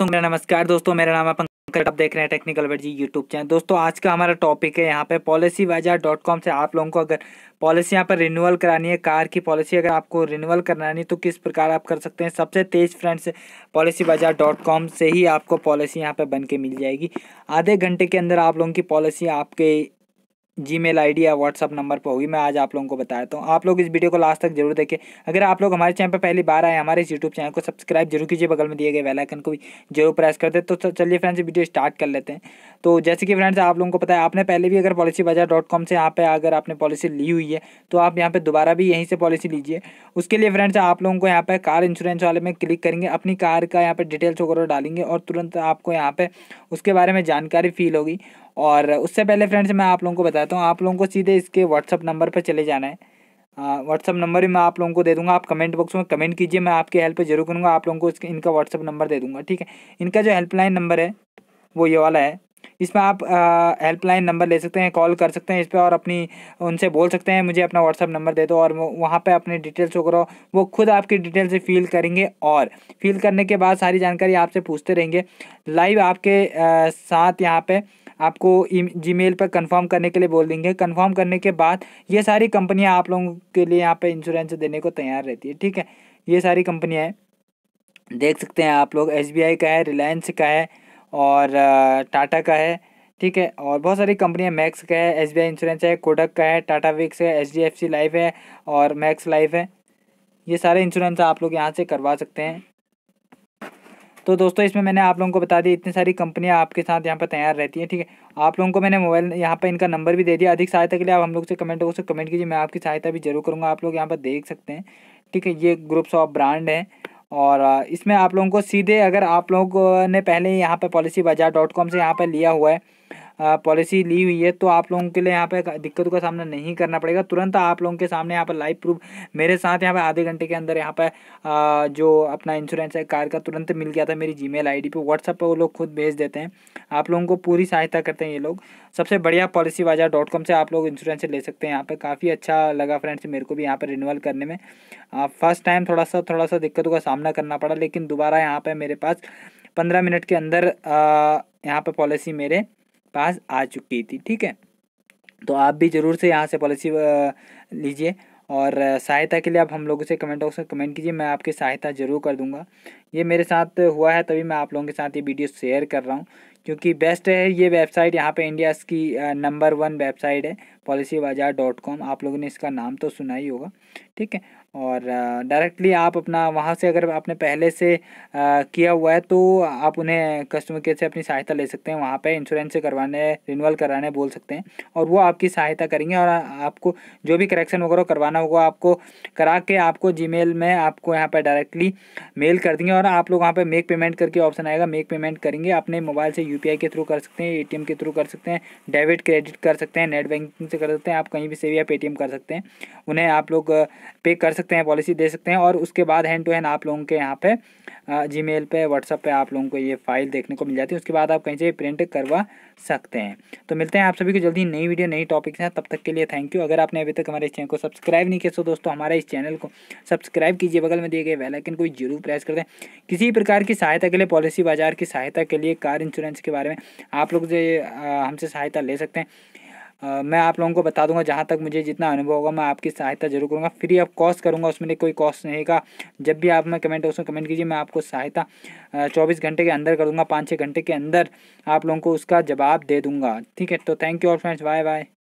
दोस्तों मेरा नमस्कार दोस्तों मेरा नाम है पंकज आप देख रहे हैं टेक्निकल वर्जी यूट्यूब चैनल दोस्तों आज का हमारा टॉपिक है यहाँ पे पॉलिसी बाजार डॉट कॉम से आप लोगों को अगर पॉलिसी यहाँ पर रिन्यूअल करानी है कार की पॉलिसी अगर आपको रिन्यूअल करानी है तो किस प्रकार आप कर सकते हैं सबसे तेज friends Policybazaar dot com से ही आपको पॉलिसी यहाँ पर बन के मिल जाएगी आधे घंटे के अंदर आप लोगों की पॉलिसी आपके जी मेल आई या व्हाट्सअप नंबर पर होगी मैं आज आप लोगों को बताया हूँ आप लोग इस वीडियो को लास्ट तक जरूर देखें अगर आप लोग हमारे चैनल पर पहली बार आए हमारे इस यूट्यूब चैनल को सब्सक्राइब जरूर कीजिए बगल में दिए गए वेलाइकन को भी जरूर प्रेस कर दे तो चलिए फ्रेंड्स वीडियो स्टार्ट कर लेते हैं तो जैसे कि फ्रेंड्स आप लोगों को पता है आपने पहले भी अगर पॉलिसी बाजार डॉट कॉम से यहाँ पर अगर आपने पॉलिसी ली हुई है तो आप यहाँ पर दोबारा भी यहीं से पॉलिसी लीजिए उसके लिए फ्रेंड्स आप लोगों को यहाँ पर कार इंश्योरेंस वाले में क्लिक करेंगे अपनी कार का यहाँ पर डिटेल्स वगैरह डालेंगे और तुरंत आपको यहाँ पर उसके बारे में जानकारी फील होगी और उससे पहले फ्रेंड्स मैं आप लोगों को बताता हूँ आप लोगों को सीधे इसके व्हाट्सअप नंबर पर चले जाना है व्हाट्सअप नंबर भी मैं आप लोगों को दे दूंगा आप कमेंट बॉक्स में कमेंट कीजिए मैं आपकी हेल्प जरूर करूँगा आप लोगों को इसके इनका व्हाट्सअप नंबर दे दूँगा ठीक है इनका जो हेल्पलाइन नंबर है वो ये वाला है इसमें आप हेल्पलाइन नंबर ले सकते हैं कॉल कर सकते हैं इस पर और अपनी उनसे बोल सकते हैं मुझे अपना व्हाट्सअप नंबर दे दो और वहाँ पे अपने डिटेल्स वगैरह वो खुद आपकी डिटेल से फ़ील करेंगे और फ़ील करने के बाद सारी जानकारी आपसे पूछते रहेंगे लाइव आपके आ, साथ यहाँ पे आपको जीमेल पर कंफर्म करने के लिए बोल देंगे कंफर्म करने के बाद ये सारी कंपनियाँ आप लोगों के लिए यहाँ पे इंश्योरेंस देने को तैयार रहती है ठीक है ये सारी कंपनियाँ हैं देख सकते हैं आप लोग एस का है रिलायंस का है और टाटा का है ठीक है और बहुत सारी कंपनियां मैक्स का है एस इंश्योरेंस है कोडक का है टाटा विक्स है एच लाइफ है और मैक्स लाइफ है ये सारे इंश्योरेंस आप लोग यहाँ से करवा सकते हैं तो दोस्तों इसमें मैंने आप लोगों को बता दिया इतनी सारी कंपनियाँ आपके साथ यहाँ पर तैयार रहती हैं ठीक है आप लोगों को मैंने मोबाइल यहाँ पर इनका नंबर भी दे दिया अधिक सहायता के लिए आप हम लोग से कमेंट हो कमेंट कीजिए मैं आपकी सहायता भी जरूर करूँगा आप लोग यहाँ पर देख सकते हैं ठीक है ये ग्रुप्स ऑफ ब्रांड है और इसमें आप लोगों को सीधे अगर आप लोगों ने पहले यहाँ पर पॉलिसी डॉट कॉम से यहाँ पर लिया हुआ है पॉलिसी ली हुई है तो आप लोगों के लिए यहाँ पे दिक्कतों का सामना नहीं करना पड़ेगा तुरंत आप लोगों के सामने यहाँ पर लाइव प्रूफ मेरे साथ यहाँ पर आधे घंटे के अंदर यहाँ पर जो अपना इंश्योरेंस है कार का तुरंत मिल गया था मेरी जी मेल आई पे व्हाट्सअप पर वो लोग खुद भेज देते हैं आप लोगों को पूरी सहायता करते हैं ये लोग सबसे बढ़िया पॉलिसी बाजार डॉट कॉम से आप लोग इंश्योरेंस ले सकते हैं यहाँ पर काफ़ी अच्छा लगा फ्रेंड्स मेरे को भी यहाँ पर रिन्यूअल करने में फर्स्ट टाइम थोड़ा सा थोड़ा सा दिक्कतों का सामना करना पड़ा लेकिन दोबारा यहाँ पर मेरे पास पंद्रह मिनट के अंदर यहाँ पर पॉलिसी मेरे पास आ चुकी थी ठीक है तो आप भी ज़रूर से यहाँ से पॉलिसी लीजिए और सहायता के लिए आप हम लोगों से कमेंट बॉक्स में कमेंट कीजिए मैं आपकी सहायता ज़रूर कर दूंगा ये मेरे साथ हुआ है तभी मैं आप लोगों के साथ ये वीडियो शेयर कर रहा हूँ क्योंकि बेस्ट है ये वेबसाइट यहाँ पे इंडिया की नंबर वन वेबसाइट है पॉलिसी बाजार डॉट कॉम आप लोगों ने इसका नाम तो सुना ही होगा ठीक है और डायरेक्टली आप अपना वहाँ से अगर आपने पहले से आ, किया हुआ है तो आप उन्हें कस्टमर केयर से अपनी सहायता ले सकते हैं वहाँ पे इंश्योरेंस से करवाने रिन्यूअल कराने बोल सकते हैं और वो आपकी सहायता करेंगे और आपको जो भी करेक्शन वगैरह करवाना होगा आपको करा के आपको जी में आपको यहाँ पर डायरेक्टली मेल कर देंगे और आप लोग वहाँ पर मेक पेमेंट करके ऑप्शन आएगा मेक पेमेंट करेंगे अपने मोबाइल से यू के थ्रू कर सकते हैं ए के थ्रू कर सकते हैं डेबिट क्रेडिट कर सकते हैं नेट बैंकिंग से कर सकते हैं आप कहीं भी सेव या पेटीएम कर सकते हैं उन्हें आप लोग पे कर सकते सकते हैं पॉलिसी दे सकते हैं और उसके बाद हैंड टू हैंड आप लोगों के यहाँ पे जी मेल पर व्हाट्सअप पर आप लोगों को ये फाइल देखने को मिल जाती है उसके बाद आप कहीं से प्रिंट करवा सकते हैं तो मिलते हैं आप सभी को जल्दी नई वीडियो नई टॉपिक के साथ तब तक के लिए थैंक यू अगर आपने अभी तक हमारे इस चैनल को सब्सक्राइब नहीं किया तो दोस्तों हमारे इस चैनल को सब्सक्राइब कीजिए बगल में दिए गए वेलाइकन को जरूर प्रेस कर दें किसी प्रकार की सहायता के लिए पॉलिसी बाजार की सहायता के लिए कार इंश्योरेंस के बारे में आप लोग जो हमसे सहायता ले सकते हैं मैं आप लोगों को बता दूंगा जहाँ तक मुझे जितना अनुभव होगा मैं आपकी सहायता जरूर करूँगा फ्री ऑफ कॉस्ट करूँगा उसमें कोई कॉस्ट नहीं का जब भी आप मैं कमेंट उसमें कमेंट कीजिए मैं आपको सहायता चौबीस घंटे के अंदर करूँगा पाँच छः घंटे के अंदर आप लोगों को उसका जवाब दे दूँगा ठीक है तो थैंक यू और फ्रेंड्स बाय बाय